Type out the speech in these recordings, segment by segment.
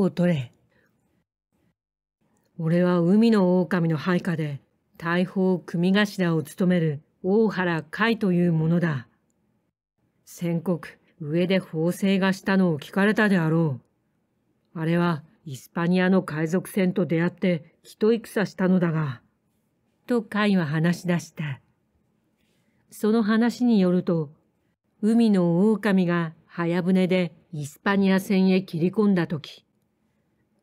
を取れ。俺は海の狼の配下で、大砲組頭を務める大原海というものだ。宣告、上で法制がしたのを聞かれたであろう。あれは、イスパニアの海賊船と出会って、一戦したのだが。と海は話し出した。その話によると、海の狼が早船でイスパニア船へ切り込んだ時、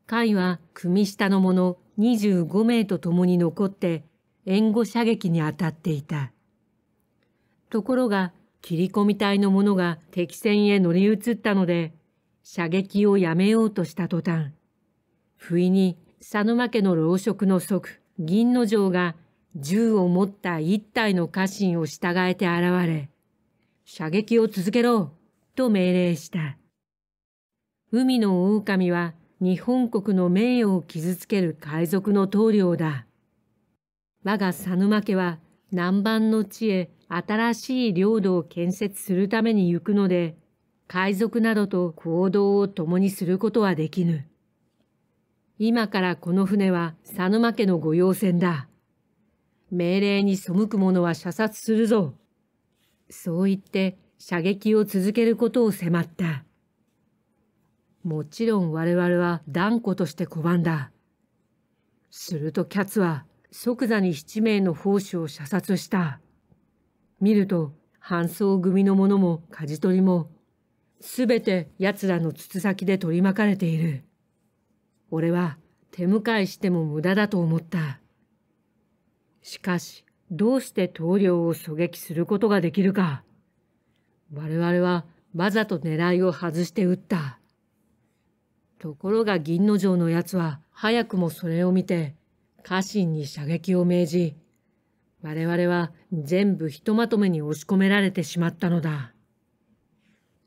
会は組下の者25名と共に残って援護射撃に当たっていた。ところが切り込み隊の者が敵戦へ乗り移ったので射撃をやめようとした途端、不意に佐野間家の老職の即銀之丞が銃を持った一体の家臣を従えて現れ、射撃を続けろと命令した。海の狼は日本国の名誉を傷つける海賊の棟梁だ。我が佐沼家は南蛮の地へ新しい領土を建設するために行くので、海賊などと行動を共にすることはできぬ。今からこの船は佐沼家の御用船だ。命令に背く者は射殺するぞ。そう言って射撃を続けることを迫った。もちろん我々は断固として拒んだ。するとキャツは即座に7名の奉仕を射殺した。見ると、搬送組の者も舵取りも、すべて奴らの筒先で取り巻かれている。俺は手向かいしても無駄だと思った。しかし、どうして棟梁を狙撃することができるか。我々はわざと狙いを外して撃った。ところが銀之丞のやつは早くもそれを見て家臣に射撃を命じ我々は全部ひとまとめに押し込められてしまったのだ。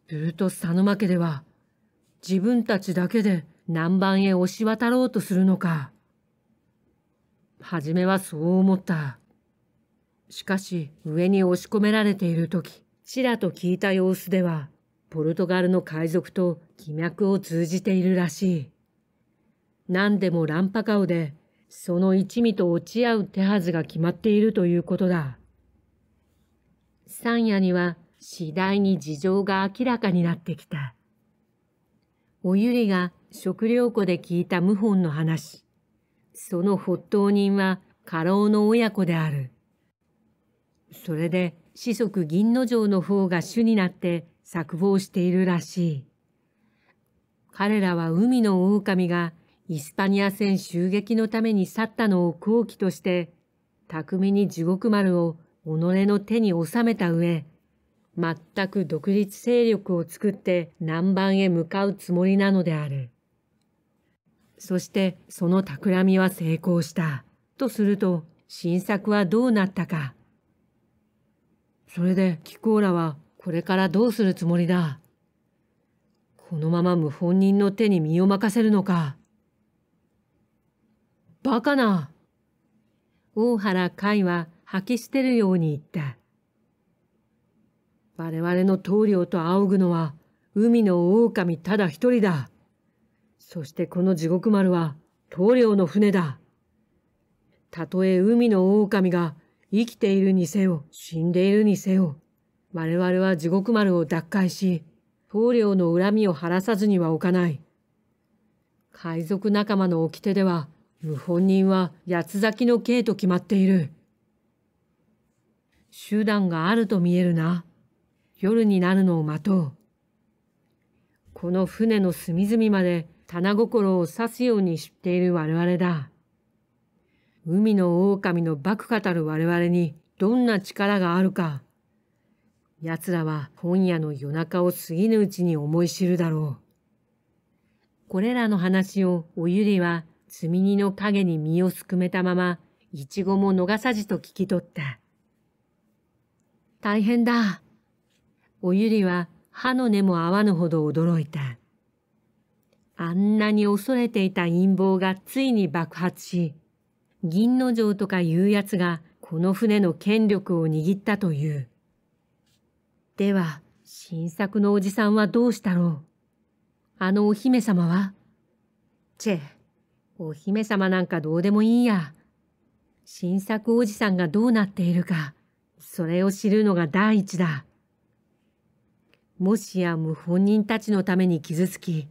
ブルートス佐沼家では自分たちだけで南蛮へ押し渡ろうとするのか。初めはそう思った。しかし上に押し込められている時、ちらと聞いた様子ではポルトガルの海賊と気脈を通じているらしい。何でもランパカオで、その一味と落ち合う手はずが決まっているということだ。三夜には次第に事情が明らかになってきた。おゆりが食料庫で聞いた謀反の話。その発頭人は家老の親子である。それで子息銀之丞の方が主になって錯望しているらしい。彼らは海の狼がイスパニア戦襲撃のために去ったのを好機として、巧みに地獄丸を己の手に収めた上、全く独立勢力を作って南蛮へ向かうつもりなのである。そしてその企みは成功した。とすると、新作はどうなったか。それで、キコーラはこれからどうするつもりだこのまま謀反人の手に身を任せるのか。バカな大原海は吐き捨てるように言った。我々の棟梁と仰ぐのは海の狼ただ一人だ。そしてこの地獄丸は棟梁の船だ。たとえ海の狼が生きているにせよ死んでいるにせよ我々は地獄丸を奪回し、棟梁の恨みを晴らさずには置かない。海賊仲間の掟では、謀反人は八つ咲きの刑と決まっている。手段があると見えるな。夜になるのを待とう。この船の隅々まで棚心を刺すように知っている我々だ。海の狼の幕下たる我々にどんな力があるか。奴らは今夜の夜中を過ぎぬうちに思い知るだろう。これらの話をおゆりは積み荷の陰に身をすくめたまま、いちごも逃さじと聞き取った。大変だ。おゆりは歯の根も合わぬほど驚いた。あんなに恐れていた陰謀がついに爆発し、銀の城とかいう奴がこの船の権力を握ったという。では、新作のおじさんはどうしたろうあのお姫様はチェ、お姫様なんかどうでもいいや。新作おじさんがどうなっているか、それを知るのが第一だ。もしや無本人たちのために傷つき、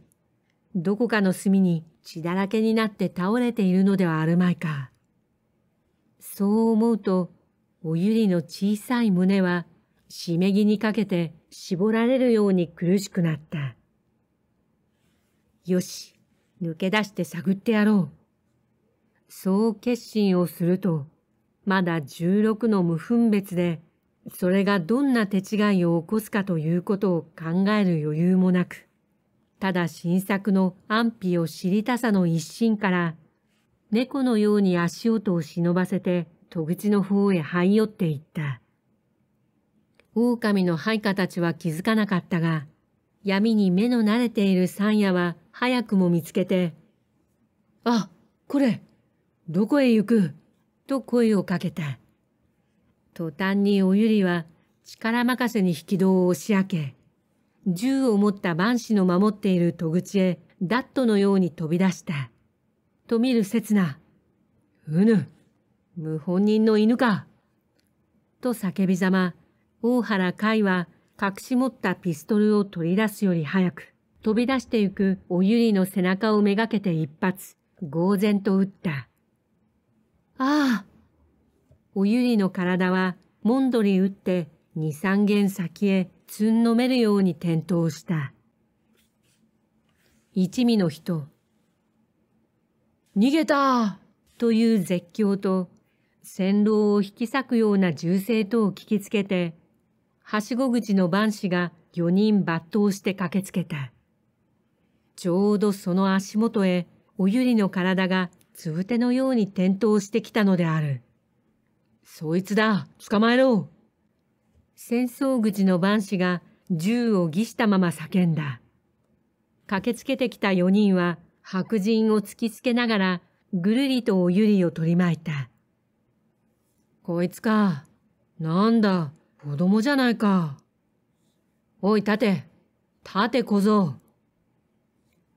どこかの隅に血だらけになって倒れているのではあるまいか。そう思うと、おゆりの小さい胸はしめぎにかけて絞られるように苦しくなった。よし、抜け出して探ってやろう。そう決心をすると、まだ16の無分別で、それがどんな手違いを起こすかということを考える余裕もなく、ただ新作の安否を知りたさの一心から、猫のように足音を忍ばせて戸口の方へ這い寄っていった。狼の配下たちは気づかなかったが、闇に目の慣れている三夜は早くも見つけて、あ、これ、どこへ行くと声をかけた。途端におゆりは力任せに引き戸を押し開け、銃を持った万死の守っている戸口へダットのように飛び出した。と見る刹那、うぬ、無本人の犬か。と叫びざま、大原海は隠し持ったピストルを取り出すより早く、飛び出してゆくおゆりの背中をめがけて一発、呆然と撃った。ああ。おゆりの体は、もんどり打って二三軒先へつんのめるように転倒した。一味の人。逃げたという絶叫と、線路を引き裂くような銃声とを聞きつけて、はしご口の番士が4人抜刀して駆けつけた。ちょうどその足元へ、おゆりの体がつぶてのように転倒してきたのである。そいつだ捕まえろ戦争口の番士が銃を儀したまま叫んだ。駆けつけてきた4人は白人を突きつけながらぐるりとおゆりを取り巻いた。こいつか。なんだ。子供じゃないか。おい、立て。立て小僧。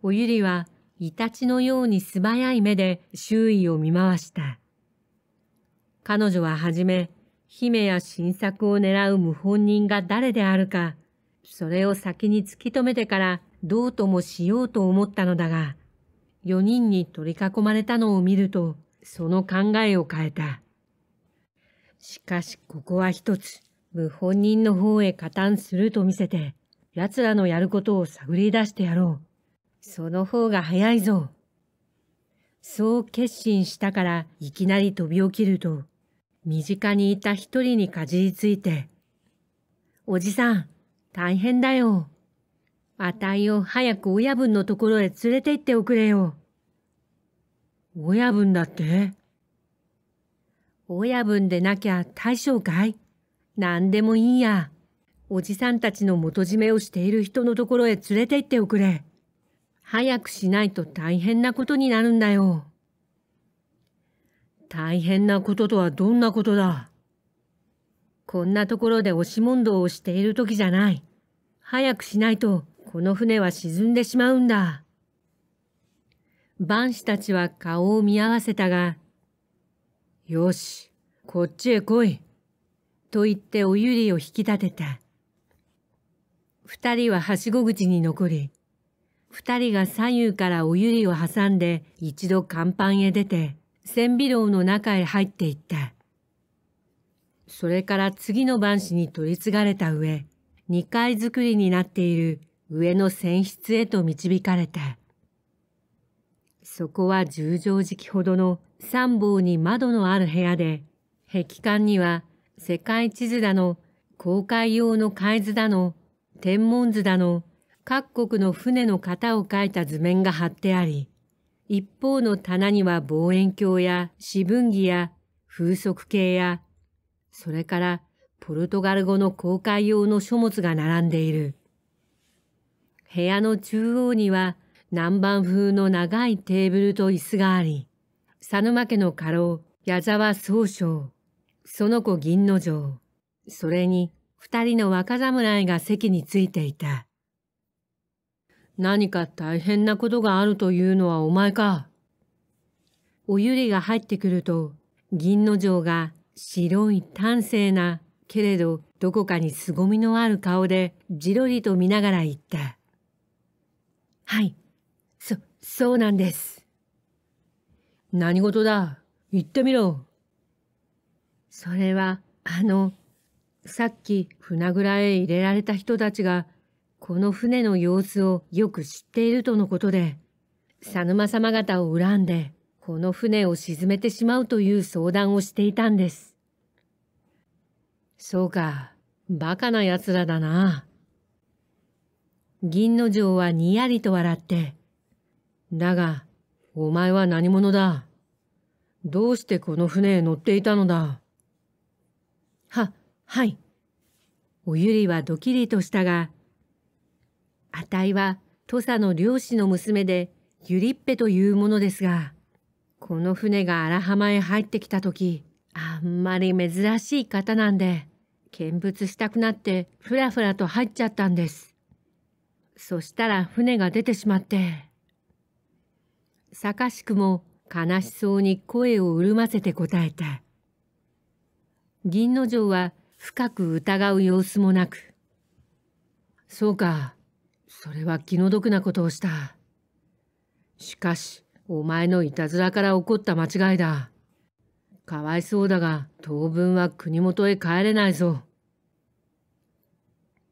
おゆりは、イタチのように素早い目で周囲を見回した。彼女ははじめ、姫や新作を狙う謀反人が誰であるか、それを先に突き止めてからどうともしようと思ったのだが、4人に取り囲まれたのを見ると、その考えを変えた。しかしここは一つ、謀本人の方へ加担すると見せて、奴らのやることを探り出してやろう。その方が早いぞ。そう決心したからいきなり飛び起きると、身近にいた一人にかじりついて、おじさん、大変だよ。あたいを早く親分のところへ連れて行っておくれよ。親分だって親分でなきゃ大将かい何でもいいや。おじさんたちの元締めをしている人のところへ連れて行っておくれ。早くしないと大変なことになるんだよ。大変なこととはどんなことだこんなところで押し問答をしている時じゃない。早くしないと、この船は沈んでしまうんだ。万士たちは顔を見合わせたが、よし、こっちへ来い。と言っておゆを引き立てた。二人ははしご口に残り、二人が左右からお湯を挟んで一度甲板へ出て、千尾楼の中へ入っていった。それから次の晩子に取り継がれた上、二階造りになっている上の船室へと導かれた。そこは十畳敷ほどの三房に窓のある部屋で、壁間には世界地図だの、航海用の海図だの、天文図だの、各国の船の型を書いた図面が貼ってあり、一方の棚には望遠鏡や四分儀や風速計や、それからポルトガル語の公開用の書物が並んでいる。部屋の中央には南蛮風の長いテーブルと椅子があり、佐沼家の家老、矢沢総将、その子銀の城、それに二人の若侍が席についていた。何か大変なことがあるというのはお前か。おゆりが入ってくると、銀の城が白い端正な、けれどどこかに凄みのある顔でじろりと見ながら言った。はい、そ、そうなんです。何事だ言ってみろ。それは、あの、さっき船蔵へ入れられた人たちが、この船の様子をよく知っているとのことで、佐沼様方を恨んで、この船を沈めてしまうという相談をしていたんです。そうか、馬鹿な奴らだな。銀の城はにやりと笑って、だが、お前は何者だ。どうしてこの船へ乗っていたのだ。はい。おゆりはドキリとしたが、あたいは土佐の漁師の娘で、ゆりっぺというものですが、この船が荒浜へ入ってきた時、あんまり珍しい方なんで、見物したくなってふらふらと入っちゃったんです。そしたら船が出てしまって。さかしくも悲しそうに声を潤ませて答えた。銀之丞は深く疑う様子もなく、そうか、それは気の毒なことをした。しかし、お前のいたずらから起こった間違いだ。かわいそうだが、当分は国元へ帰れないぞ。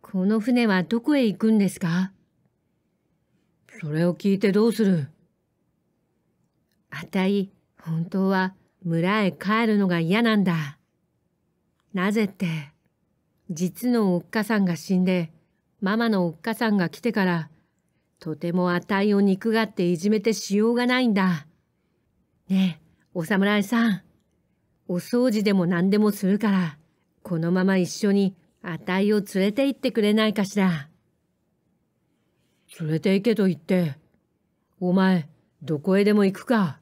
この船はどこへ行くんですかそれを聞いてどうするあたい、本当は村へ帰るのが嫌なんだ。なぜって、実のおっかさんが死んで、ママのおっかさんが来てから、とてもあたいを憎がっていじめてしようがないんだ。ねえ、お侍さん。お掃除でも何でもするから、このまま一緒にあたいを連れて行ってくれないかしら。連れて行けと言って、お前、どこへでも行くか。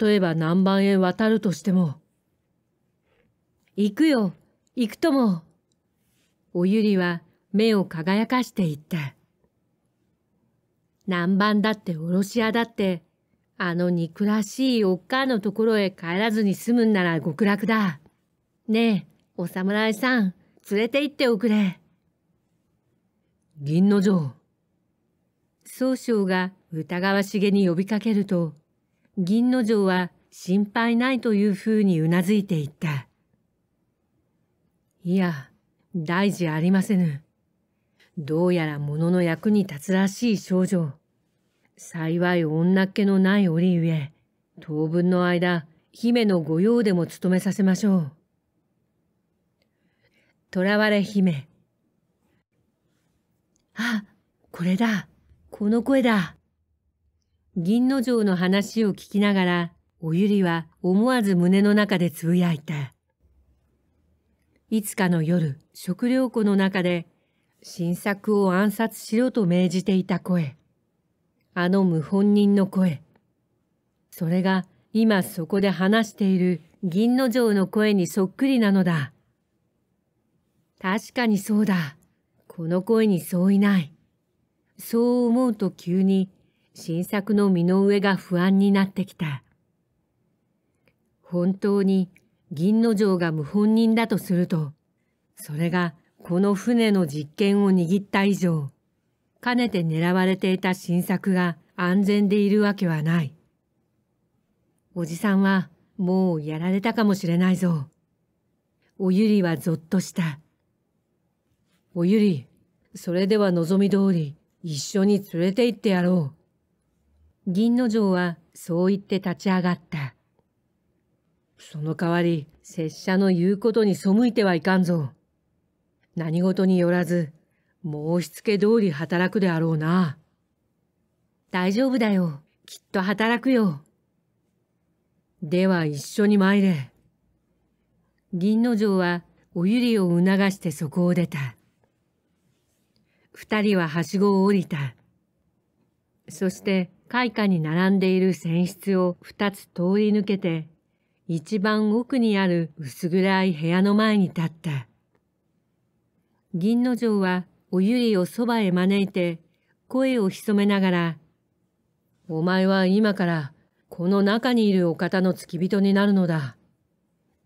例えば南蛮へ渡るとしても、行くよ、行くとも。おゆりは目を輝かしていった。南蛮だっておろし屋だって、あの憎らしいおっかんのところへ帰らずに済むんなら極楽だ。ねえ、お侍さん、連れて行っておくれ。銀の城。宗匠が疑わしげに呼びかけると、銀の城は心配ないというふうにうなずいていった。いや、大事ありませぬ。どうやら物の役に立つらしい少女。幸い女っ気のない折ゆえ、当分の間、姫の御用でも務めさせましょう。囚われ姫。あ、これだ。この声だ。銀の城の話を聞きながら、おゆりは思わず胸の中でつぶやいた。いつかの夜、食料庫の中で、新作を暗殺しろと命じていた声。あの無本人の声。それが今そこで話している銀の城の声にそっくりなのだ。確かにそうだ。この声にそういない。そう思うと急に新作の身の上が不安になってきた。本当に銀之丞が謀反人だとすると、それがこの船の実権を握った以上、かねて狙われていた新作が安全でいるわけはない。おじさんはもうやられたかもしれないぞ。おゆりはぞっとした。おゆり、それでは望み通り一緒に連れて行ってやろう。銀之丞はそう言って立ち上がった。その代わり、拙者の言うことに背いてはいかんぞ。何事によらず、申し付け通り働くであろうな。大丈夫だよ。きっと働くよ。では一緒に参れ。銀之丞はおゆりを促してそこを出た。二人ははしごを降りた。そして、開花に並んでいる船室を二つ通り抜けて、一番奥にある薄暗い部屋の前に立った。銀の城はおゆりをそばへ招いて声を潜めながら、お前は今からこの中にいるお方の付き人になるのだ。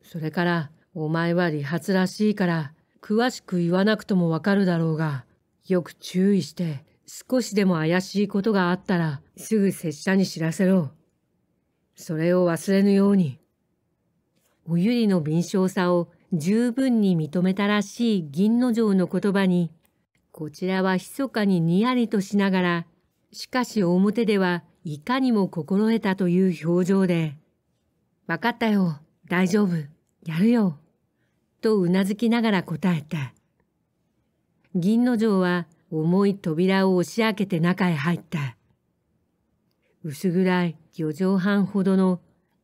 それからお前は理髪らしいから詳しく言わなくともわかるだろうが、よく注意して少しでも怪しいことがあったらすぐ拙者に知らせろ。それを忘れぬように。おゆりの敏捷さを十分に認めたらしい銀之丞の言葉に、こちらは密かににやりとしながら、しかし表ではいかにも心得たという表情で、わかったよ、大丈夫、やるよ、とうなずきながら答えた。銀之丞は重い扉を押し開けて中へ入った。薄暗い四畳半ほどの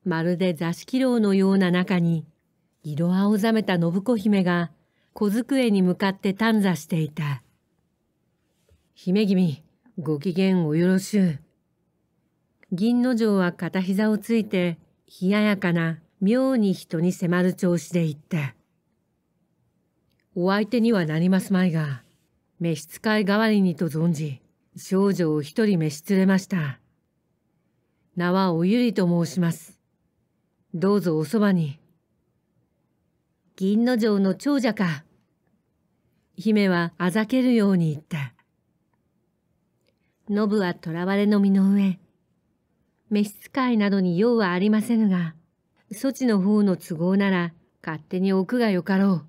まるで座敷牢のような中に、色青ざめた信子姫が小机に向かって探査していた。姫君、ご機嫌およろしゅう。銀の城は片膝をついて、冷ややかな、妙に人に迫る調子で言った。お相手にはなりますまいが、召使い代わりにと存じ、少女を一人召し連れました。名はおゆりと申します。どうぞおそばに。銀之丞の長者か。姫はあざけるように言った。ノブは囚われの身の上。召使いなどに用はありませぬが、そちの方の都合なら勝手に置くがよかろ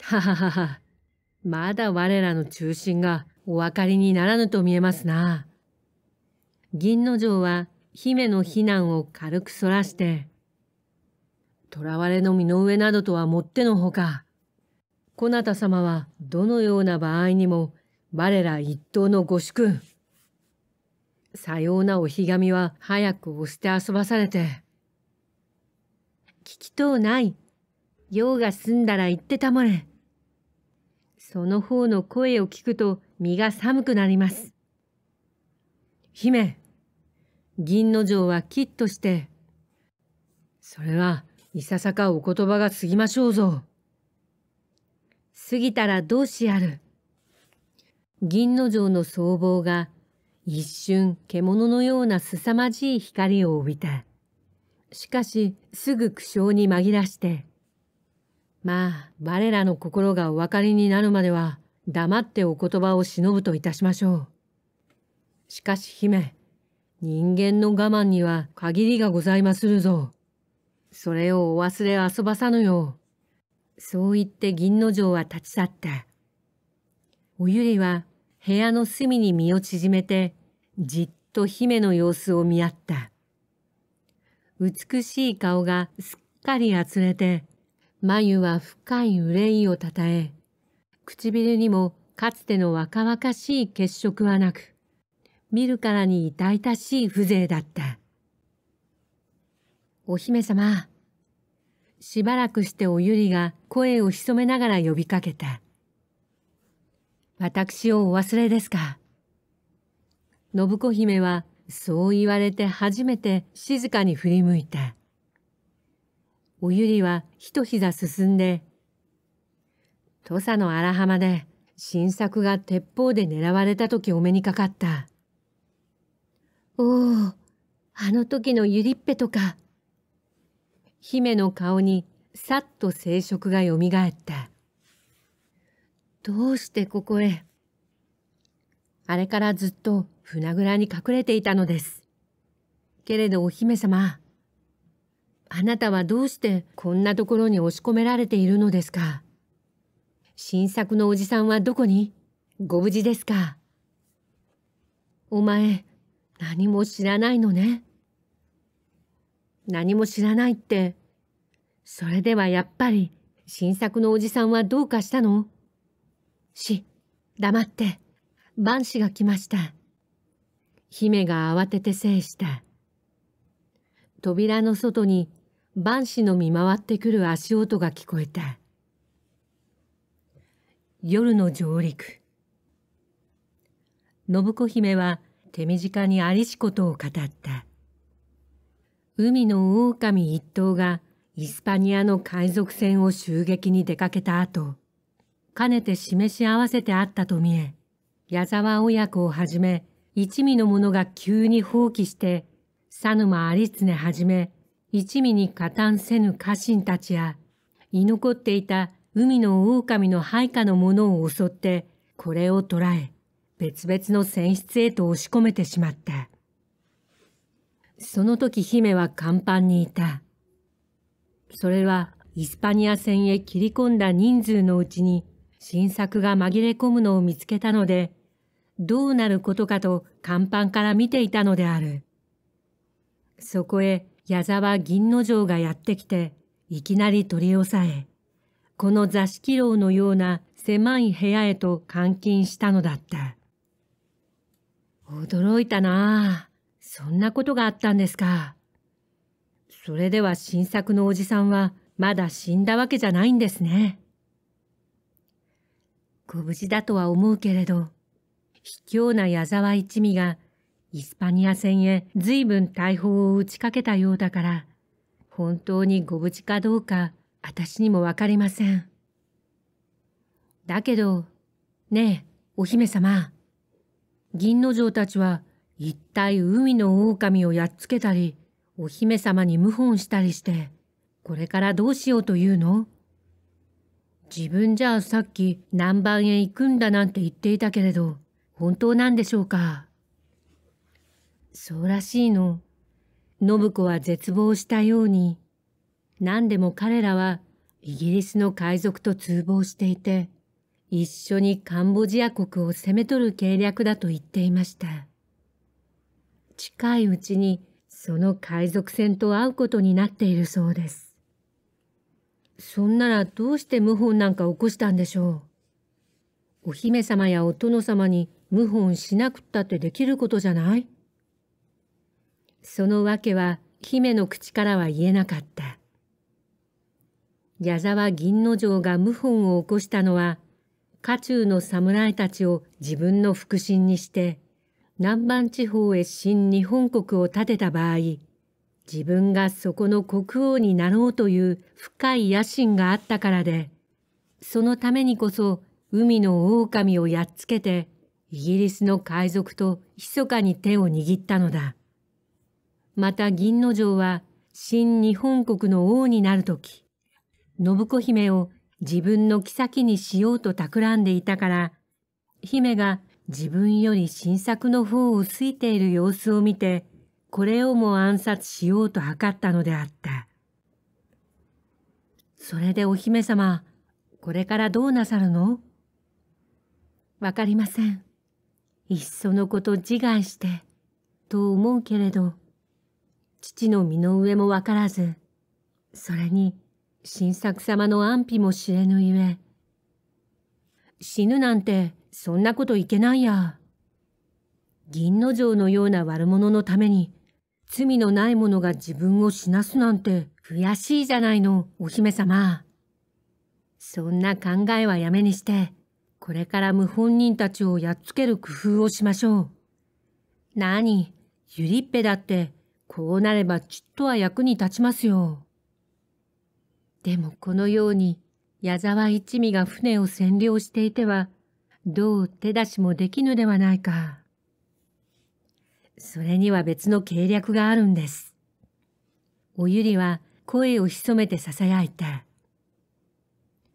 う。はははは、まだ我らの中心がお分かりにならぬと見えますな。銀之丞は姫の非難を軽くそらして、囚われの身の上などとはもってのほか、こなた様はどのような場合にも我ら一等のご祝。さようなおひがみは早く押して遊ばされて。聞きとうない。用が済んだら言ってたまれ。その方の声を聞くと身が寒くなります。姫、銀の城はきっとして。それはいささかお言葉が過ぎましょうぞ。過ぎたらどうしやる。銀の城の僧帽が一瞬獣のような凄まじい光を帯びた。しかしすぐ苦笑に紛らして。まあ、我らの心がお分かりになるまでは黙ってお言葉を忍ぶといたしましょう。しかし姫、人間の我慢には限りがございまするぞ。それをお忘れ遊ばさぬよう。そう言って銀之丞は立ち去った。おゆりは部屋の隅に身を縮めて、じっと姫の様子を見合った。美しい顔がすっかりあつれて、眉は深い憂いをたたえ、唇にもかつての若々しい血色はなく、見るからに痛々しい風情だった。お姫様、しばらくしておゆりが声を潜めながら呼びかけた。私をお忘れですか。信子姫はそう言われて初めて静かに振り向いた。おゆりは一膝進んで、土佐の荒浜で新作が鉄砲で狙われた時お目にかかった。おお、あの時のユリっぺとか。姫の顔にさっと生殖がよみがえった。どうしてここへあれからずっと船蔵に隠れていたのです。けれどお姫様、あなたはどうしてこんなところに押し込められているのですか新作のおじさんはどこにご無事ですかお前、何も知らないのね。何も知らないって、それではやっぱり新作のおじさんはどうかしたのし、黙って、万子が来ました。姫が慌てて制した。扉の外に万子の見回ってくる足音が聞こえた。夜の上陸。信子姫は手短にありしことを語った海の狼一頭がイスパニアの海賊船を襲撃に出かけた後かねて示し合わせてあったと見え矢沢親子をはじめ一味の者が急に放棄して佐沼有常はじめ一味に加担せぬ家臣たちや居残っていた海の狼の配下の者を襲ってこれを捕らえ別々の船室へと押し込めてしまった。その時姫は甲板にいた。それはイスパニア船へ切り込んだ人数のうちに新作が紛れ込むのを見つけたので、どうなることかと甲板から見ていたのである。そこへ矢沢銀之丞がやってきて、いきなり取り押さえ、この座敷牢のような狭い部屋へと監禁したのだった。驚いたなあ。そんなことがあったんですか。それでは新作のおじさんはまだ死んだわけじゃないんですね。ご無事だとは思うけれど、卑怯な矢沢一味がイスパニア戦へ随分大砲を打ちかけたようだから、本当にご無事かどうか私にもわかりません。だけど、ねえ、お姫様。銀之丞たちは一体海の狼をやっつけたり、お姫様に謀反したりして、これからどうしようというの自分じゃあさっき南蛮へ行くんだなんて言っていたけれど、本当なんでしょうかそうらしいの。信子は絶望したように、何でも彼らはイギリスの海賊と通謀していて、一緒にカンボジア国を攻め取る計略だと言っていました。近いうちにその海賊船と会うことになっているそうです。そんならどうして謀反なんか起こしたんでしょう。お姫様やお殿様に謀反しなくったってできることじゃないその訳は姫の口からは言えなかった。矢沢銀之丞が謀反を起こしたのは家中の侍たちを自分の腹心にして南蛮地方へ新日本国を建てた場合自分がそこの国王になろうという深い野心があったからでそのためにこそ海の狼をやっつけてイギリスの海賊と密かに手を握ったのだ。また銀之丞は新日本国の王になるとき、信子姫を自分の妃にしようと企んでいたから、姫が自分より新作の方を好いている様子を見て、これをも暗殺しようと図ったのであった。それでお姫様、これからどうなさるのわかりません。いっそのこと自害して、と思うけれど、父の身の上もわからず、それに新作様の安否も知れぬゆえ。死ぬなんて、そんなこといけないや。銀の城のような悪者のために、罪のない者が自分を死なすなんて悔しいじゃないの、お姫様。そんな考えはやめにして、これから無本人たちをやっつける工夫をしましょう。なに、ゆりっぺだって、こうなればちっとは役に立ちますよ。でもこのように矢沢一味が船を占領していては、どう手出しもできぬではないか。それには別の計略があるんです。おゆりは声を潜めて囁いた。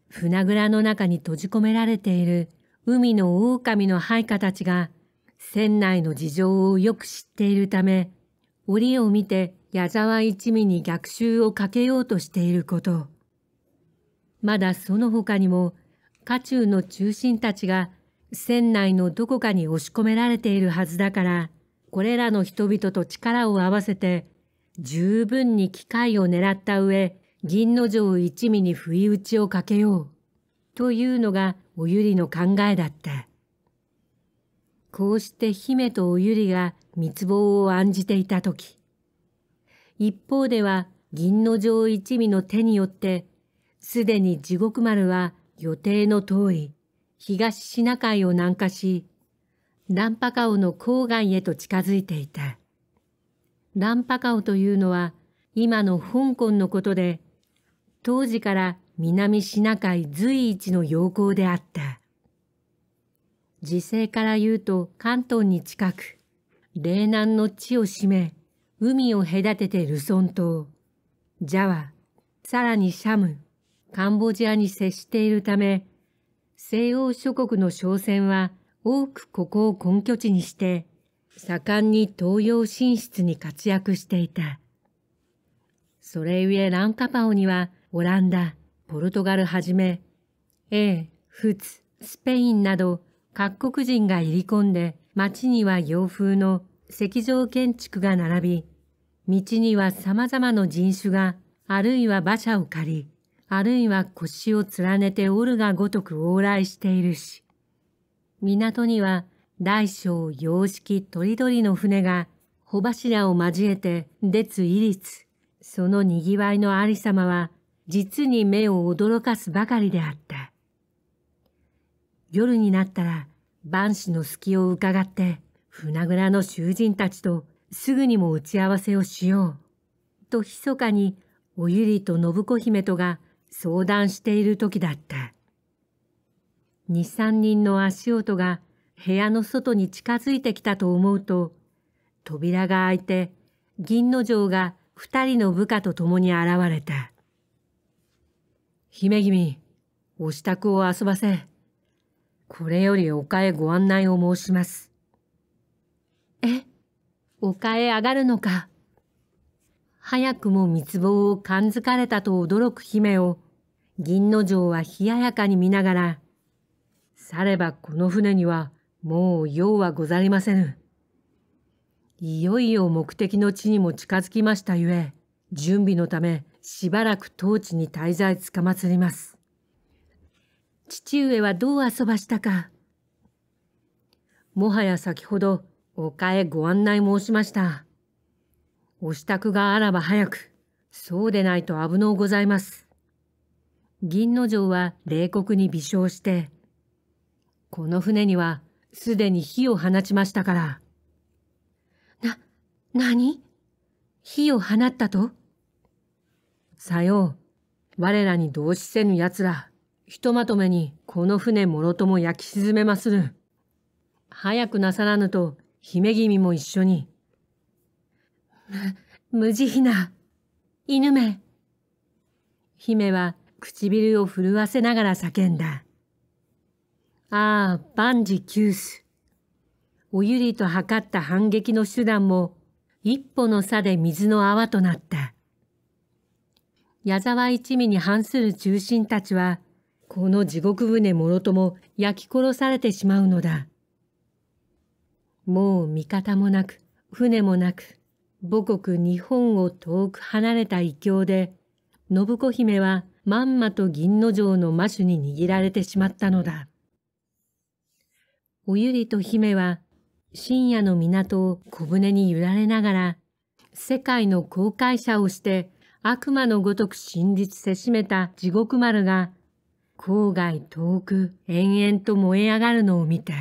船蔵の中に閉じ込められている海の狼の配下たちが、船内の事情をよく知っているため、折を見て矢沢一味に逆襲をかけようとしていること。まだその他にも家中の中心たちが船内のどこかに押し込められているはずだからこれらの人々と力を合わせて十分に機会を狙った上銀の城一味に不意打ちをかけようというのがおゆりの考えだった。こうして姫とおゆりが密謀を案じていた時一方では銀の城一味の手によってすでに地獄丸は予定の通り、東シナ海を南下し、ランパカオの郊外へと近づいていた。ランパカオというのは今の香港のことで、当時から南シナ海随一の要項であった。時勢から言うと関東に近く、嶺南の地を占め、海を隔ててルソン島、ジャワ、さらにシャム、カンボジアに接しているため、西欧諸国の商船は多くここを根拠地にして、盛んに東洋進出に活躍していた。それゆえランカパオにはオランダ、ポルトガルはじめ、英、仏、スペインなど各国人が入り込んで街には洋風の石像建築が並び、道には様々な人種があるいは馬車を借り、あるいは腰を連ねてオルガごとく往来しているし、港には大小洋式とりどりの船が帆柱を交えて列入つ、その賑わいのありさまは実に目を驚かすばかりであった。夜になったら万氏の隙を伺って船蔵の囚人たちとすぐにも打ち合わせをしよう。とひそかにおゆりと信子姫とが相談している時だった。二三人の足音が部屋の外に近づいてきたと思うと、扉が開いて、銀之丞が二人の部下と共に現れた。姫君、お支度を遊ばせ。これより丘へご案内を申します。え、丘へ上がるのか。早くも密望を感づかれたと驚く姫を、銀の城は冷ややかに見ながら、さればこの船にはもう用はござりませぬ。いよいよ目的の地にも近づきましたゆえ、準備のためしばらく当地に滞在つかまつります。父上はどう遊ばしたか。もはや先ほど、丘へご案内申しました。お支度があらば早く。そうでないと危のうございます。銀之丞は冷酷に微笑して、この船にはすでに火を放ちましたから。な、何火を放ったとさよう。我らに同志せぬ奴ら、ひとまとめにこの船もろとも焼き沈めまする。早くなさらぬと、姫君も一緒に。無慈悲な、犬め。姫は唇を震わせながら叫んだ。ああ、万事休す。おゆりと測った反撃の手段も、一歩の差で水の泡となった。矢沢一味に反する忠臣たちは、この地獄船もろとも焼き殺されてしまうのだ。もう味方もなく、船もなく、母国日本を遠く離れた異郷で、信子姫はまんまと銀の城の魔種に握られてしまったのだ。おゆりと姫は深夜の港を小舟に揺られながら、世界の航海者をして悪魔のごとく真実せしめた地獄丸が、郊外遠く延々と燃え上がるのを見て、